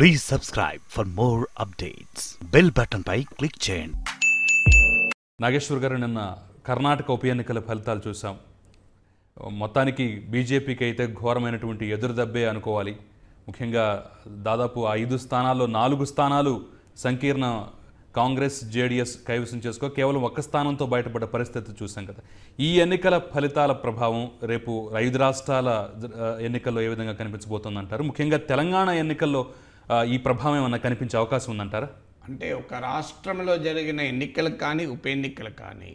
please subscribe for more updates bell button పై click చేయండి నాగేశ్వర్ గారు నిన్న కర్ణాటక ఉప ఎన్నికల ఫలితాలు చూసాం మొత్తానికి బీజేపీకి అయితే ఘోరమైనటువంటి ఎదురుదెబ్బే అనుకోవాలి ముఖ్యంగా దాదాపు ఐదు స్థానాల్లో నాలుగు స్థానాలు సంకీర్ణ కాంగ్రెస్ జేడీఎస్ కైవసం చేసుకో కేవలం ఒక్క స్థానంతో బయటపడ్డ పరిస్థితి చూసాం కదా ఈ ఎన్నికల ఫలితాల ప్రభావం రేపు ఐదు రాష్ట్రాల ఎన్నికల్లో ఏ విధంగా కనిపించబోతుందంటారు ముఖ్యంగా తెలంగాణ ఎన్నికల్లో ఈ ప్రభావం ఏమన్నా కనిపించే అవకాశం ఉందంటారా అంటే ఒక రాష్ట్రంలో జరిగిన ఎన్నికలు కానీ ఉప ఎన్నికలు కానీ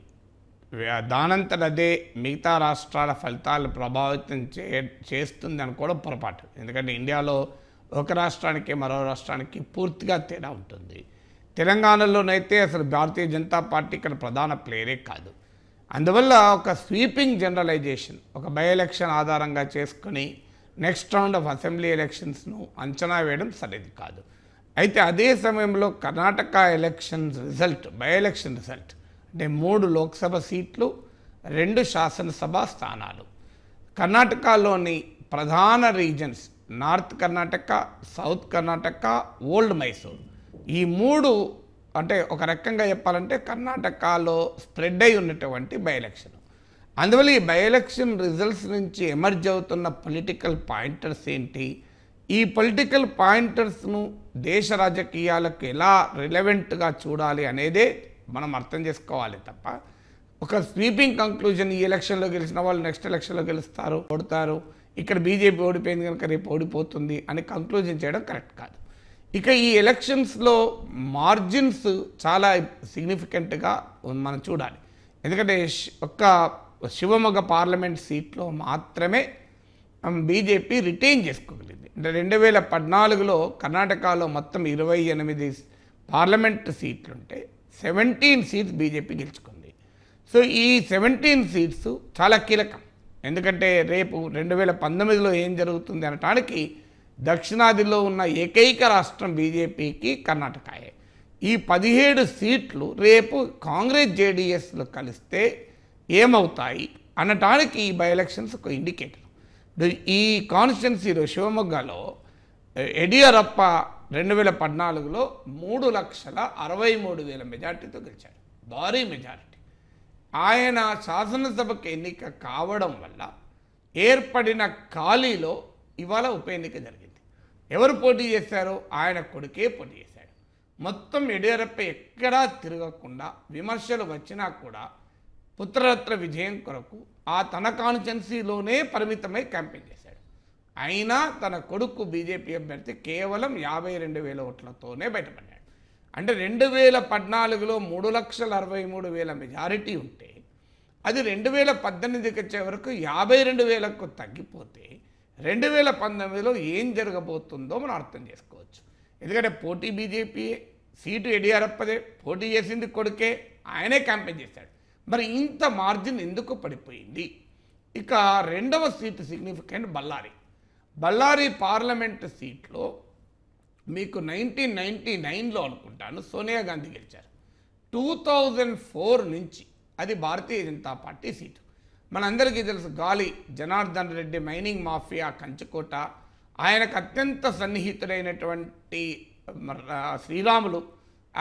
దానంతట అదే మిగతా రాష్ట్రాల ఫలితాలు ప్రభావితం చే చేస్తుంది అనుకోవడం పొరపాటు ఎందుకంటే ఇండియాలో ఒక రాష్ట్రానికి మరో రాష్ట్రానికి పూర్తిగా తేడా ఉంటుంది తెలంగాణలోనైతే అసలు భారతీయ జనతా పార్టీ ఇక్కడ ప్రధాన ప్లేయరే కాదు అందువల్ల ఒక స్వీపింగ్ జనరలైజేషన్ ఒక బై ఎలక్షన్ ఆధారంగా చేసుకుని నెక్స్ట్ రౌండ్ ఆఫ్ అసెంబ్లీ ఎలక్షన్స్ను అంచనా వేయడం సరైనది కాదు అయితే అదే సమయంలో Karnataka election result by election result అంటే మూడు లోక్సభ సీట్లు రెండు శాసనసభ స్థానాలు కర్ణాటకలోని ప్రధాన regions north Karnataka south Karnataka old Mysore ఈ మూడు అంటే ఒక రకంగా చెప్పాలంటే కర్ణాటకలో స్ప్రెడ్ అయి ఉన్నటువంటి బై ఎలక్షన్ అందువల్ల ఈ బై ఎలక్షన్ రిజల్ట్స్ నుంచి ఎమర్జ్ అవుతున్న పొలిటికల్ పాయింటర్స్ ఏంటి ఈ పొలిటికల్ పాయింటర్స్ను దేశ రాజకీయాలకు ఎలా రిలవెంట్గా చూడాలి అనేదే మనం అర్థం చేసుకోవాలి తప్ప ఒక స్వీపింగ్ కంక్లూజన్ ఈ ఎలక్షన్లో గెలిచిన వాళ్ళు నెక్స్ట్ ఎలక్షన్లో గెలుస్తారు ఓడతారు ఇక్కడ బీజేపీ ఓడిపోయింది కనుక రేపు ఓడిపోతుంది అని కంక్లూజన్ చేయడం కరెక్ట్ కాదు ఇక ఈ ఎలక్షన్స్లో మార్జిన్స్ చాలా సిగ్నిఫికెంట్గా మనం చూడాలి ఎందుకంటే ఒక్క శివమొగ్గ పార్లమెంట్ సీట్లో మాత్రమే బీజేపీ రిటైన్ చేసుకోగలిగింది అంటే రెండు వేల పద్నాలుగులో కర్ణాటకలో మొత్తం ఇరవై ఎనిమిది పార్లమెంట్ సీట్లుంటే సెవెంటీన్ సీట్స్ బీజేపీ గెలుచుకుంది సో ఈ సెవెంటీన్ సీట్స్ చాలా కీలకం ఎందుకంటే రేపు రెండు వేల పంతొమ్మిదిలో ఏం జరుగుతుంది అనటానికి దక్షిణాదిలో ఉన్న ఏకైక రాష్ట్రం బీజేపీకి కర్ణాటకయే ఈ పదిహేడు సీట్లు రేపు కాంగ్రెస్ జేడిఎస్లో కలిస్తే ఏమవుతాయి అనటానికి ఈ బై ఎలక్షన్స్ ఒక ఇండికేటర్ ఈ కాన్స్టిట్యున్సీలో శివమొగ్గలో ఎడియూరప్ప రెండు వేల పద్నాలుగులో మూడు లక్షల అరవై మూడు వేల మెజార్టీతో గెలిచారు భారీ మెజారిటీ ఆయన శాసనసభకు ఎన్నిక కావడం వల్ల ఏర్పడిన ఖాళీలో ఇవాళ ఉప ఎన్నిక జరిగింది ఎవరు పోటీ చేశారో ఆయన కొడుకే పోటీ చేశాడు మొత్తం యడియూరప్ప ఎక్కడా తిరగకుండా విమర్శలు వచ్చినా కూడా పుత్రరత్న విజయం కొరకు ఆ తన కాన్స్టిట్యున్సీలోనే పరిమితమై క్యాంపెయిన్ చేశాడు అయినా తన కొడుకు బీజేపీ అభ్యర్థి కేవలం యాభై రెండు వేల ఓట్లతోనే బయటపడ్డాడు అంటే రెండు వేల పద్నాలుగులో మూడు లక్షల అరవై మూడు వేల మెజారిటీ ఉంటే అది రెండు వేల పద్దెనిమిదికి వచ్చే వరకు యాభై రెండు వేలకు తగ్గిపోతే రెండు వేల పంతొమ్మిదిలో ఏం జరగబోతుందో మనం అర్థం చేసుకోవచ్చు ఎందుకంటే పోటీ బీజేపీ సీటు ఎడియారప్పదే పోటీ చేసింది కొడుకే ఆయనే క్యాంపెయిన్ చేశాడు మరి ఇంత మార్జిన్ ఎందుకు పడిపోయింది ఇక రెండవ seat significant Bellary Bellary parliament సీట్లో మీకు నైన్టీన్ నైంటీ నైన్లో అనుకుంటాను సోనియా గాంధీ గెలిచారు టూ థౌజండ్ ఫోర్ నుంచి అది భారతీయ జనతా పార్టీ సీటు మనందరికీ తెలుసు గాలి జనార్దన్ రెడ్డి మైనింగ్ మాఫియా కంచుకోట ఆయనకు అత్యంత సన్నిహితుడైనటువంటి శ్రీరాములు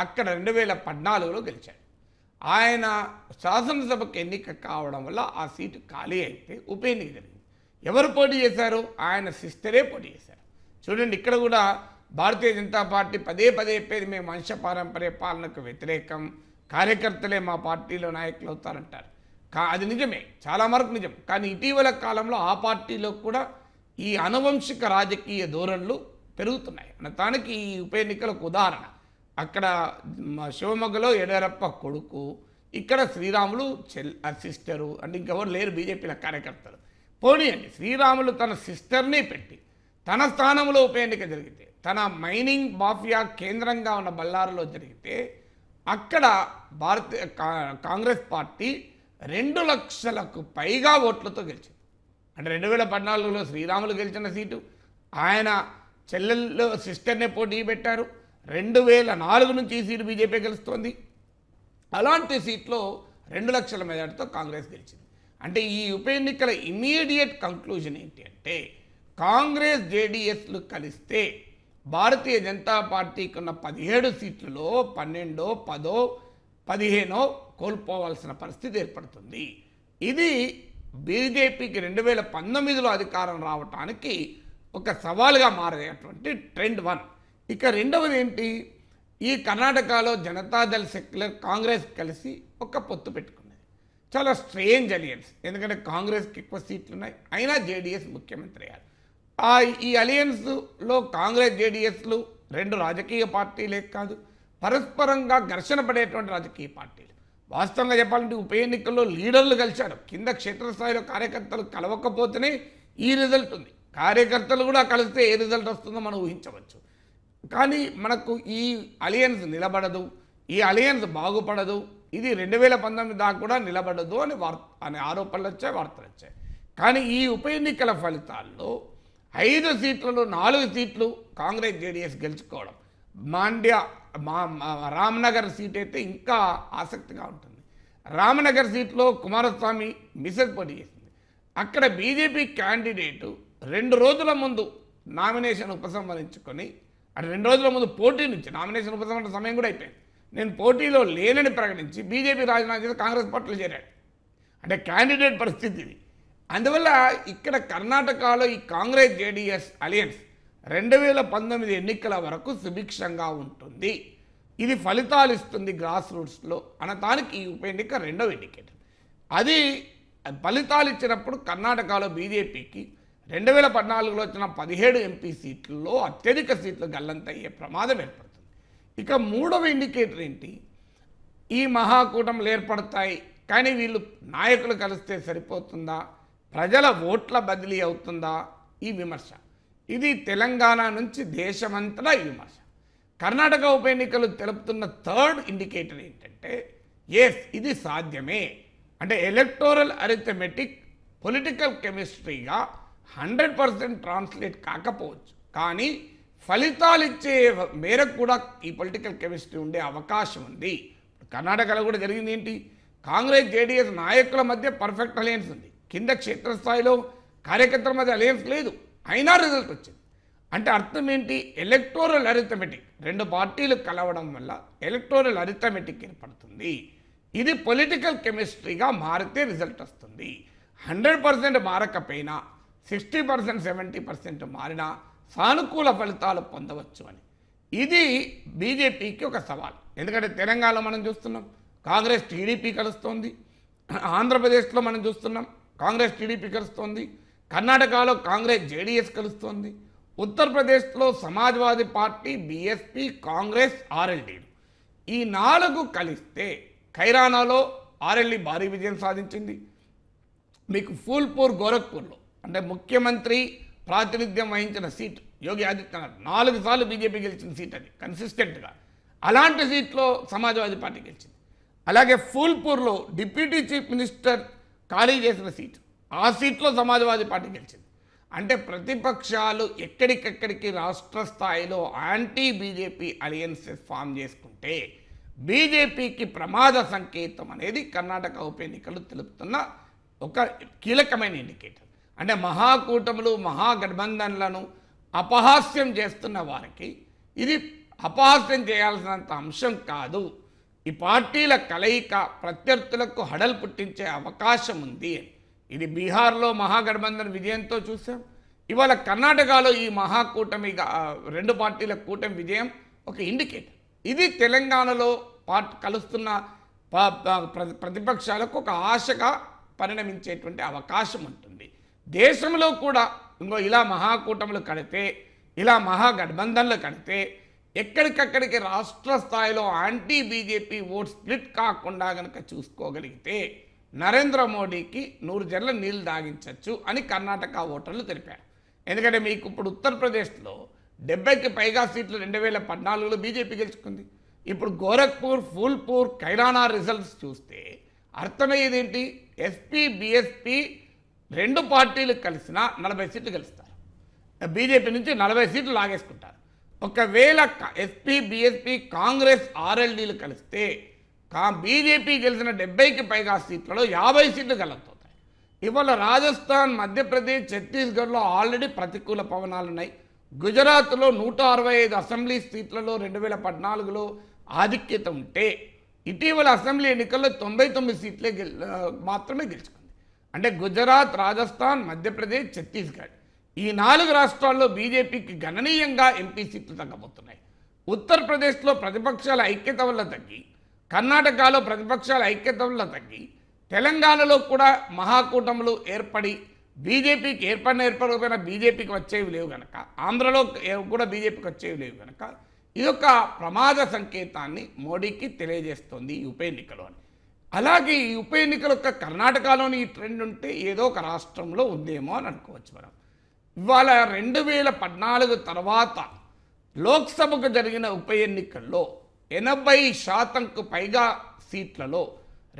అక్కడ రెండు వేల పద్నాలుగులో గెలిచాడు ఆయన శాసనసభకు ఎన్నిక కావడం వల్ల ఆ సీటు ఖాళీ అయితే ఉప ఎన్నిక జరిగింది ఎవరు పోటీ చేశారు ఆయన సిస్టరే పోటీ చేశారు చూడండి ఇక్కడ కూడా భారతీయ జనతా పార్టీ పదే పదే చెప్పేది మేము వంశ పారంపర్య పాలనకు వ్యతిరేకం కార్యకర్తలే మా పార్టీలో నాయకులు అవుతారంటారు కా అది నిజమే చాలా వరకు నిజం కానీ ఇటీవల కాలంలో ఆ పార్టీలో కూడా ఈ అనువంశిక రాజకీయ ధోరణులు పెరుగుతున్నాయి దానికి ఈ ఉప ఎన్నికలకు ఉదాహరణ అక్కడ శివమొగ్గలో యడియూరప్ప కొడుకు ఇక్కడ శ్రీరాములు చెల్ సిస్టరు అంటే ఇంకెవరు లేరు బీజేపీల కార్యకర్తలు పోనీ అండి శ్రీరాములు తన సిస్టర్ని పెట్టి తన స్థానంలో ఉప ఎన్నిక జరిగితే తన మైనింగ్ మాఫియా కేంద్రంగా ఉన్న బళ్ళారులో జరిగితే అక్కడ భారత కాంగ్రెస్ పార్టీ రెండు లక్షలకు పైగా ఓట్లతో గెలిచింది అంటే రెండు వేల పద్నాలుగులో శ్రీరాములు గెలిచిన సీటు ఆయన చెల్లెల్లో సిస్టర్నే పోటీ పెట్టారు రెండు వేల నాలుగు నుంచి ఈ సీటు బీజేపీ గెలుస్తోంది అలాంటి సీట్లో రెండు లక్షల మెజార్టీతో కాంగ్రెస్ గెలిచింది అంటే ఈ ఉప ఎన్నికల ఇమీడియట్ కంక్లూజన్ ఏంటి అంటే కాంగ్రెస్ జేడిఎస్లు కలిస్తే భారతీయ జనతా పార్టీకి ఉన్న పదిహేడు సీట్లలో పన్నెండో పదో పదిహేనో కోల్పోవాల్సిన పరిస్థితి ఏర్పడుతుంది ఇది బీజేపీకి రెండు వేల పంతొమ్మిదిలో అధికారం రావటానికి ఒక సవాల్గా మారేటువంటి ట్రెండ్ వన్ ఇక రెండవది ఏంటి ఈ కర్ణాటకలో జనతాదళ్ సెక్యులర్ కాంగ్రెస్ కలిసి ఒక పొత్తు పెట్టుకున్నది చాలా స్ట్రేంజ్ అలియన్స్ ఎందుకంటే కాంగ్రెస్కి ఎక్కువ సీట్లు ఉన్నాయి అయినా జేడిఎస్ ముఖ్యమంత్రి అయ్యారు ఆ ఈ అలియన్స్లో కాంగ్రెస్ జేడిఎస్లు రెండు రాజకీయ పార్టీలే కాదు పరస్పరంగా ఘర్షణ పడేటువంటి రాజకీయ పార్టీలు వాస్తవంగా చెప్పాలంటే ఉప ఎన్నికల్లో లీడర్లు కలిశారు కింద క్షేత్రస్థాయిలో కార్యకర్తలు కలవకపోతేనే ఈ రిజల్ట్ ఉంది కార్యకర్తలు కూడా కలిస్తే ఏ రిజల్ట్ వస్తుందో మనం ఊహించవచ్చు కానీ మనకు ఈ అలియన్స్ నిలబడదు ఈ అలియన్స్ బాగుపడదు ఇది రెండు వేల పంతొమ్మిది దాకా కూడా నిలబడదు అని వార్ అనే ఆరోపణలు వచ్చాయి వార్తలు వచ్చాయి కానీ ఈ ఉప ఎన్నికల ఫలితాల్లో ఐదు సీట్లలో నాలుగు సీట్లు కాంగ్రెస్ జేడీఎస్ గెలుచుకోవడం మాండ్య మా రామ్నగర్ సీట్ అయితే ఇంకా ఆసక్తిగా ఉంటుంది రామ్నగర్ సీట్లో కుమారస్వామి మిసెస్ పోటీ చేసింది అక్కడ బీజేపీ క్యాండిడేటు రెండు రోజుల ముందు నామినేషన్ ఉపసంహరించుకొని అంటే రెండు రోజుల ముందు పోటీ నుంచి నామినేషన్ ఉపసంహరణ సమయం కూడా అయిపోయింది నేను పోటీలో లేనని ప్రకటించి బీజేపీ రాజీనామా చేసి కాంగ్రెస్ పార్టీలో చేరాడు అంటే క్యాండిడేట్ పరిస్థితి ఇది అందువల్ల ఇక్కడ కర్ణాటకలో ఈ కాంగ్రెస్ జేడిఎస్ అలయన్స్ రెండు వేల పంతొమ్మిది ఎన్నికల వరకు సుభిక్షంగా ఉంటుంది ఇది ఫలితాలు ఇస్తుంది గ్రాస్ రూట్స్లో అనటానికి ఈ ఉప ఎన్నిక రెండవ ఇండికేటర్ అది ఫలితాలు ఇచ్చినప్పుడు కర్ణాటకలో బీజేపీకి రెండు వేల పద్నాలుగులో వచ్చిన పదిహేడు ఎంపీ సీట్లలో అత్యధిక సీట్లు గల్లంత అయ్యే ప్రమాదం ఏర్పడుతుంది ఇక మూడవ ఇండికేటర్ ఏంటి ఈ మహాకూటములు ఏర్పడతాయి కానీ వీళ్ళు నాయకులు కలిస్తే సరిపోతుందా ప్రజల ఓట్ల బదిలీ అవుతుందా ఈ విమర్శ ఇది తెలంగాణ నుంచి దేశమంతటా ఈ విమర్శ కర్ణాటక ఉప ఎన్నికలు తెలుపుతున్న థర్డ్ ఇండికేటర్ ఏంటంటే ఎస్ ఇది సాధ్యమే అంటే ఎలక్టోరల్ అరిథమెటిక్ పొలిటికల్ కెమిస్ట్రీగా హండ్రెడ్ పర్సెంట్ ట్రాన్స్లేట్ కాకపోవచ్చు కానీ ఫలితాలు ఇచ్చే మేరకు కూడా ఈ పొలిటికల్ కెమిస్ట్రీ ఉండే అవకాశం ఉంది కర్ణాటకలో కూడా జరిగింది ఏంటి కాంగ్రెస్ జేడీఎస్ నాయకుల మధ్య పర్ఫెక్ట్ అలయన్స్ ఉంది కింద క్షేత్రస్థాయిలో కార్యకర్తల మధ్య అలయన్స్ లేదు అయినా రిజల్ట్ వచ్చింది అంటే అర్థం ఏంటి ఎలక్టోరల్ అరిథమెటిక్ రెండు పార్టీలు కలవడం వల్ల ఎలక్టోరల్ అరిథమెటిక్ ఏర్పడుతుంది ఇది పొలిటికల్ కెమిస్ట్రీగా మారితే రిజల్ట్ వస్తుంది హండ్రెడ్ పర్సెంట్ మారకపోయినా సిక్స్టీ పర్సెంట్ సెవెంటీ పర్సెంట్ మారినా సానుకూల ఫలితాలు పొందవచ్చు అని ఇది బీజేపీకి ఒక సవాల్ ఎందుకంటే తెలంగాణలో మనం చూస్తున్నాం కాంగ్రెస్ టీడీపీ కలుస్తోంది ఆంధ్రప్రదేశ్లో మనం చూస్తున్నాం కాంగ్రెస్ టీడీపీ కలుస్తోంది కర్ణాటకలో కాంగ్రెస్ జేడీఎస్ కలుస్తోంది ఉత్తరప్రదేశ్లో Samajwadi party BSP Congress RLD ఈ నాలుగు కలిస్తే ఖైరానాలో ఆర్ఎల్డీ భారీ విజయం సాధించింది మీకు ఫూల్పూర్ గోరఖ్పూర్లో అంటే ముఖ్యమంత్రి ప్రాతినిధ్యం వహించిన సీట్ యోగి ఆదిత్యనాథ్ నాలుగు సార్లు బీజేపీ గెలిచిన సీట్ అది కన్సిస్టెంట్గా అలాంటి సీట్లో సమాజ్వాదీ పార్టీ గెలిచింది అలాగే ఫూల్పూర్లో డిప్యూటీ చీఫ్ మినిస్టర్ ఖాళీ చేసిన సీట్ ఆ సీట్లో సమాజ్వాదీ పార్టీ గెలిచింది అంటే ప్రతిపక్షాలు ఎక్కడికక్కడికి రాష్ట్ర స్థాయిలో యాంటీ బీజేపీ అలయన్సెస్ ఫామ్ చేసుకుంటే బీజేపీకి ప్రమాద సంకేతం అనేది కర్ణాటక ఉప ఎన్నికలు తెలుపుతున్న ఒక కీలకమైన ఇండికేటర్ అంటే మహాకూటములు మహాగఠబంధన్లను అపహాస్యం చేస్తున్న వారికి ఇది అపహాస్యం చేయాల్సినంత అంశం కాదు ఈ పార్టీల కలయిక ప్రత్యర్థులకు హడలు పుట్టించే అవకాశం ఉంది ఇది బీహార్లో మహాగఠబంధన్ విజయంతో చూసాం ఇవాళ కర్ణాటకలో ఈ మహాకూటమి రెండు పార్టీల కూటమి విజయం ఒక ఇండికేటర్ ఇది తెలంగాణలో పార్ట్ కలుస్తున్న ప్రతిపక్షాలకు ఒక ఆశగా పరిణమించేటువంటి అవకాశం ఉంటుంది దేశంలో కూడా ఇంకో ఇలా మహాకూటములు కడితే ఇలా మహాగఠబంధన్లు కడితే ఎక్కడికక్కడికి రాష్ట్ర స్థాయిలో యాంటీ బీజేపీ ఓట్ స్ప్లిట్ కాకుండా కనుక చూసుకోగలిగితే నరేంద్ర మోడీకి నూరు జన్ల నీళ్ళు దాగించవచ్చు అని కర్ణాటక ఓటర్లు తెలిపారు ఎందుకంటే మీకు ఇప్పుడు ఉత్తరప్రదేశ్లో డెబ్బైకి పైగా సీట్లు రెండు వేల పద్నాలుగులో బీజేపీ గెలుచుకుంది ఇప్పుడు గోరఖ్పూర్ ఫూల్పూర్ కైరానా రిజల్ట్స్ చూస్తే అర్థమయ్యేది ఏంటి ఎస్పీ బీఎస్పీ రెండు పార్టీలు కలిసినా నలభై సీట్లు గెలుస్తారు బీజేపీ నుంచి నలభై సీట్లు లాగేసుకుంటారు ఒకవేళ ఎస్పీ బీఎస్పీ కాంగ్రెస్ ఆర్ఎల్డీలు కలిస్తే కా బీజేపీ గెలిచిన డెబ్బైకి పైగా సీట్లలో యాభై సీట్లు గెలవుతాయి ఇవాళ రాజస్థాన్ మధ్యప్రదేశ్ ఛత్తీస్గఢ్లో ఆల్రెడీ ప్రతికూల పవనాలు ఉన్నాయి గుజరాత్లో నూట అరవై ఐదు అసెంబ్లీ సీట్లలో రెండు వేల పద్నాలుగులో ఆధిక్యత ఉంటే ఇటీవల అసెంబ్లీ ఎన్నికల్లో తొంభై తొమ్మిది సీట్లే మాత్రమే గెలుచుకుంది అంటే గుజరాత్ రాజస్థాన్ మధ్యప్రదేశ్ ఛత్తీస్గఢ్ ఈ నాలుగు రాష్ట్రాల్లో బీజేపీకి గణనీయంగా ఎంపీ సీట్లు తగ్గబోతున్నాయి ఉత్తరప్రదేశ్లో ప్రతిపక్షాల ఐక్యత వల్ల తగ్గి కర్ణాటకలో ప్రతిపక్షాల ఐక్యత వల్ల తగ్గి తెలంగాణలో కూడా మహాకూటములు ఏర్పడి బీజేపీకి ఏర్పడిన ఏర్పడకపోయినా బీజేపీకి వచ్చేవి లేవు కనుక ఆంధ్రలో కూడా బీజేపీకి వచ్చేవి లేవు కనుక ఇదొక ప్రమాద సంకేతాన్ని మోడీకి తెలియజేస్తుంది ఈ ఉప ఎన్నికలో అలాగే ఈ ఉప ఎన్నికల యొక్క కర్ణాటకలోని ఈ ట్రెండ్ ఉంటే ఏదో ఒక రాష్ట్రంలో ఉందేమో అని అనుకోవచ్చు మనం ఇవాళ రెండు వేల పద్నాలుగు తర్వాత లోక్సభకు జరిగిన ఉప ఎన్నికల్లో ఎనభై శాతంకు పైగా సీట్లలో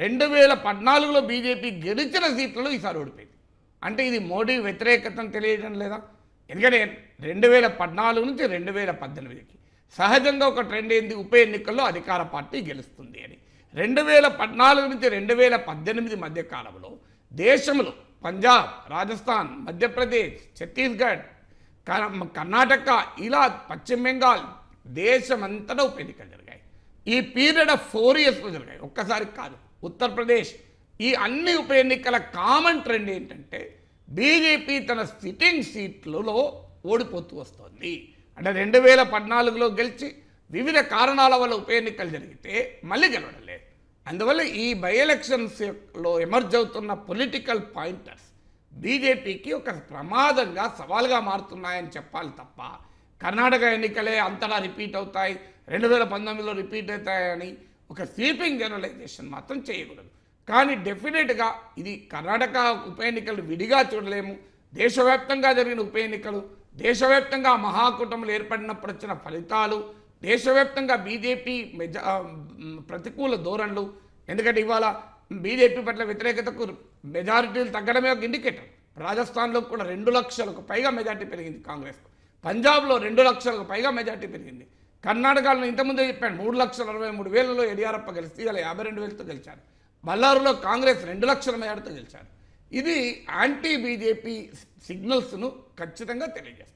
రెండు వేల పద్నాలుగులో బీజేపీ గెలిచిన సీట్లలో ఈసారి ఓడిపోయింది అంటే ఇది మోడీ వ్యతిరేకతను తెలియడం లేదా ఎందుకంటే రెండు వేల పద్నాలుగు నుంచి రెండు వేల పద్దెనిమిదికి సహజంగా ఒక ట్రెండ్ ఏంది ఉప ఎన్నికల్లో అధికార పార్టీ గెలుస్తుంది అని రెండు వేల పద్నాలుగు నుంచి రెండు వేల పద్దెనిమిది మధ్య కాలంలో దేశంలో పంజాబ్ రాజస్థాన్ మధ్యప్రదేశ్ ఛత్తీస్గఢ్ కర్ణాటక ఇలా పశ్చిమ బెంగాల్ దేశమంతటా ఉప ఎన్నికలు జరిగాయి ఈ పీరియడ్ ఆఫ్ ఫోర్ ఇయర్స్లో జరిగాయి ఒక్కసారి కాదు ఉత్తరప్రదేశ్ ఈ అన్ని ఉప ఎన్నికల కామన్ ట్రెండ్ ఏంటంటే బీజేపీ తన సిట్టింగ్ సీట్లలో ఓడిపోతూ వస్తోంది అంటే రెండు వేల పద్నాలుగులో గెలిచి వివిధ కారణాల వల్ల ఉప ఎన్నికలు జరిగితే మళ్ళీ గెలవడలేదు అందువల్ల ఈ బై ఎలక్షన్స్లో ఎమర్జ్ అవుతున్న పొలిటికల్ పాయింటర్స్ బీజేపీకి ఒక ప్రమాదంగా సవాల్గా మారుతున్నాయని చెప్పాలి తప్ప కర్ణాటక ఎన్నికలే అంతటా రిపీట్ అవుతాయి రెండు వేల పంతొమ్మిదిలో రిపీట్ అవుతాయని ఒక స్వీపింగ్ జనరలైజేషన్ మాత్రం చేయకూడదు కానీ డెఫినెట్గా ఇది కర్ణాటక ఉప ఎన్నికలు విడిగా చూడలేము దేశవ్యాప్తంగా జరిగిన ఉప ఎన్నికలు దేశవ్యాప్తంగా మహాకూటములు ఏర్పడినప్పుడు వచ్చిన ఫలితాలు దేశవ్యాప్తంగా బీజేపీ ప్రతికూల ధోరణులు ఎందుకంటే ఇవాళ బీజేపీ పట్ల వ్యతిరేకతకు మెజారిటీలు తగ్గడమే ఒక ఇండికేటర్ రాజస్థాన్లో కూడా రెండు లక్షలకు పైగా మెజార్టీ పెరిగింది కాంగ్రెస్కు పంజాబ్లో రెండు లక్షలకు పైగా మెజార్టీ పెరిగింది కర్ణాటకలో ఇంతకుముందే చెప్పాను మూడు లక్షల అరవై మూడు వేలలో ఎడియారప్ప గెలిస్తే ఇలా యాభై రెండు వేలతో గెలిచారు బల్లారులో కాంగ్రెస్ రెండు లక్షల మెజార్టీతో గెలిచారు ఇది యాంటీ బీజేపీ సిగ్నల్స్ను ఖచ్చితంగా తెలియజేస్తుంది